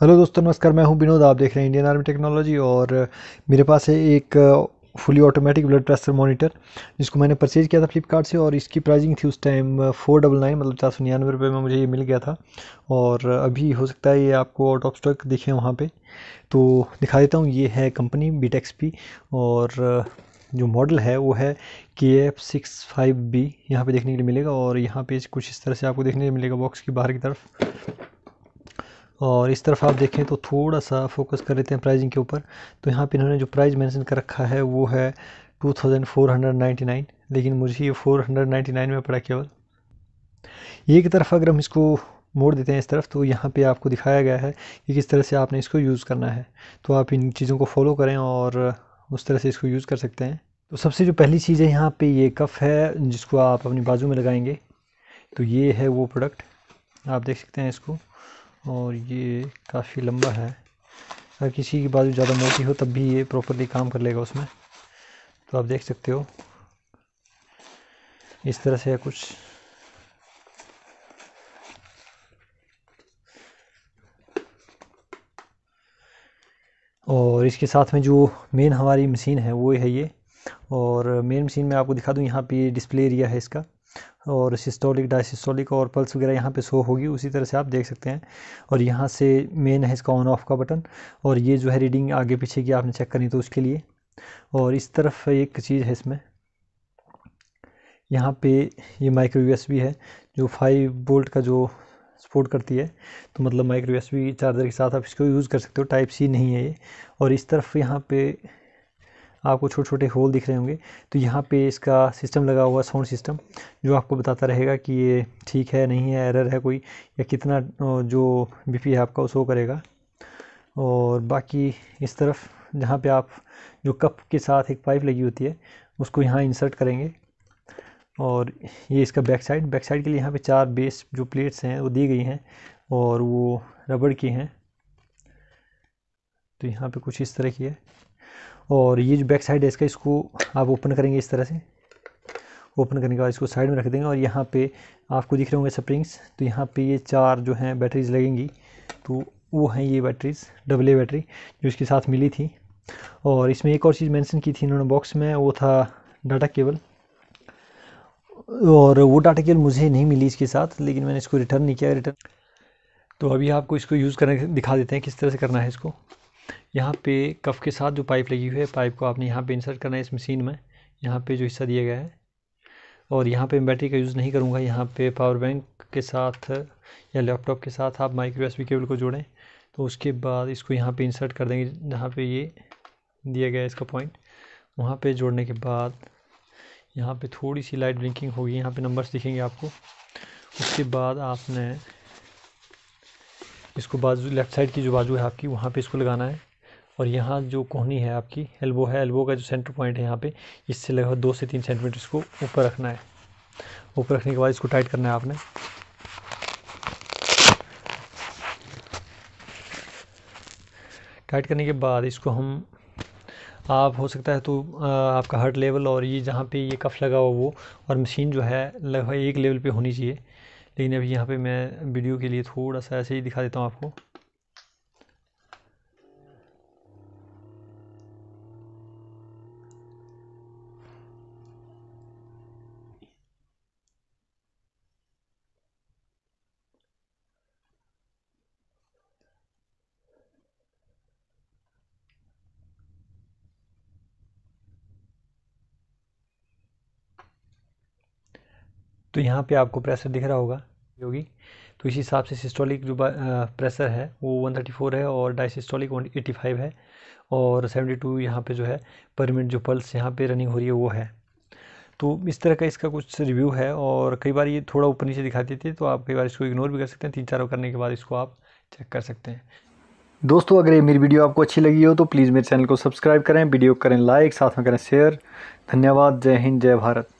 hello दोस्तों नमस्कार मैं हूं विनोद आप देख रहे हैं इंडियन आर्मी टेक्नोलॉजी और मेरे पास है एक fully automatic blood pressure monitor जिसको मैंने परचेज़ किया था फ्लिपकार्ट से और इसकी प्राइसिंग थी उस टाइम फोर डबल नाइन मतलब चार सौ निन्यानवे रुपये में मुझे ये मिल गया था और अभी हो सकता है ये आपको आउट ऑफ स्टॉक दिखे वहाँ पर तो दिखा देता हूँ ये है कंपनी बीटेक्स पी और जो मॉडल है वो है के एफ सिक्स फाइव बी यहाँ पर देखने के लिए मिलेगा और यहाँ पे कुछ इस तरह से आपको देखने के लिए मिलेगा बॉक्स की बाहर की तरफ और इस तरफ आप देखें तो थोड़ा सा फोकस कर लेते हैं प्राइजिंग के ऊपर तो यहाँ पर इन्होंने जो प्राइज़ मैंसन कर रखा है वो है टू लेकिन मुझे ये फोर में पड़ा केवल ये की तरफ अगर हम इसको मोड़ देते हैं इस तरफ तो यहाँ पे आपको दिखाया गया है कि किस तरह से आपने इसको यूज़ करना है तो आप इन चीज़ों को फॉलो करें और उस तरह से इसको यूज़ कर सकते हैं तो सबसे जो पहली चीज़ है यहाँ पे ये कफ़ है जिसको आप अपनी बाजू में लगाएंगे तो ये है वो प्रोडक्ट आप देख सकते हैं इसको और ये काफ़ी लंबा है अगर किसी की बाजू ज़्यादा मोटी हो तब भी ये प्रॉपरली काम कर लेगा उसमें तो आप देख सकते हो इस तरह से कुछ और इसके साथ में जो मेन हमारी मशीन है वो है ये और मेन मशीन में आपको दिखा दूँ यहाँ पे डिस्प्ले एरिया है इसका और सिस्टोलिक डायसिस्टोलिक और पल्स वगैरह यहाँ पे शो होगी उसी तरह से आप देख सकते हैं और यहाँ से मेन है इसका ऑन ऑफ का बटन और ये जो है रीडिंग आगे पीछे की आपने चेक करनी तो उसके लिए और इस तरफ एक चीज़ है इसमें यहाँ पे ये माइक्रो यूएसबी है जो फाइव बोल्ट का जो सपोर्ट करती है तो मतलब माइक्रो यूएसबी चार्जर के साथ आप इसको यूज़ कर सकते हो टाइप सी नहीं है ये और इस तरफ यहाँ पे आपको छोटे छोटे होल दिख रहे होंगे तो यहाँ पे इसका सिस्टम लगा हुआ साउंड सिस्टम जो आपको बताता रहेगा कि ये ठीक है नहीं है एरर है कोई या कितना जो बीपी है आपका वो करेगा और बाकी इस तरफ जहाँ पे आप जो कप के साथ एक पाइप लगी होती है उसको यहाँ इंसर्ट करेंगे और ये इसका बैक साइड बैक साइड के लिए यहाँ पर चार बेस जो प्लेट्स हैं वो दी गई हैं और वो रबड़ की हैं तो यहाँ पे कुछ इस तरह की है और ये जो बैक साइड है इसका इसको आप ओपन करेंगे इस तरह से ओपन करने के बाद इसको साइड में रख देंगे और यहाँ पे आपको दिख रहे होंगे स्प्रिंग्स तो यहाँ पे ये चार जो हैं बैटरीज लगेंगी तो वो हैं ये बैटरीज डबल ए बैटरी जो इसके साथ मिली थी और इसमें एक और चीज़ मेंशन की थी इन्होंने बॉक्स में वो था डाटा केबल और वो डाटा केबल मुझे नहीं मिली इसके साथ लेकिन मैंने इसको रिटर्न नहीं किया रिटर्न तो अभी आपको इसको यूज़ करने दिखा देते हैं किस तरह से करना है इसको यहाँ पे कफ के साथ जो पाइप लगी हुई है पाइप को आपने यहाँ पे इंसर्ट करना है इस मशीन में यहाँ पे जो हिस्सा दिया गया है और यहाँ पे मैं बैटरी का यूज़ नहीं करूँगा यहाँ पे पावर बैंक के साथ या लैपटॉप के साथ आप माइक्रो एस केबल को जोड़ें तो उसके बाद इसको यहाँ पे इंसर्ट कर देंगे जहाँ पे ये दिया गया है इसका पॉइंट वहाँ पे जोड़ने के बाद यहाँ पे थोड़ी सी लाइट ब्लिंकिंग होगी यहाँ पे नंबर्स दिखेंगे आपको उसके बाद आपने इसको बाजू लेफ़्ट साइड की जो बाजू है आपकी वहाँ पे इसको लगाना है और यहाँ जो कोहनी है आपकी एल्बो है एल्बो का जो सेंटर पॉइंट है यहाँ पे इससे लगभग दो से तीन सेंटीमीटर इसको ऊपर रखना है ऊपर रखने के बाद इसको टाइट करना है आपने टाइट करने के बाद इसको हम आप हो सकता है तो आपका हर्ट लेवल और ये जहाँ पे ये कफ लगा हुआ वो और मशीन जो है लगभग एक लेवल पे होनी चाहिए लेकिन अभी यहाँ पे मैं वीडियो के लिए थोड़ा सा ऐसे ही दिखा देता हूँ आपको तो यहाँ पे आपको प्रेशर दिख रहा होगा होगी तो इसी हिसाब से सिस्टोलिक जो प्रेशर है वो 134 है और डाइसिस्टोलिक 185 है और 72 टू यहाँ पर जो है पर मिनट जो पल्स यहाँ पे रनिंग हो रही है वो है तो इस तरह का इसका कुछ रिव्यू है और कई बार ये थोड़ा ऊपर नीचे दिखाती थी तो आप कई बार इसको इग्नोर भी कर सकते हैं तीन चार करने के बाद इसको आप चेक कर सकते हैं दोस्तों अगर ये मेरी वीडियो आपको अच्छी लगी हो तो प्लीज़ मेरे चैनल को सब्सक्राइब करें वीडियो करें लाइक साथ में करें शेयर धन्यवाद जय हिंद जय भारत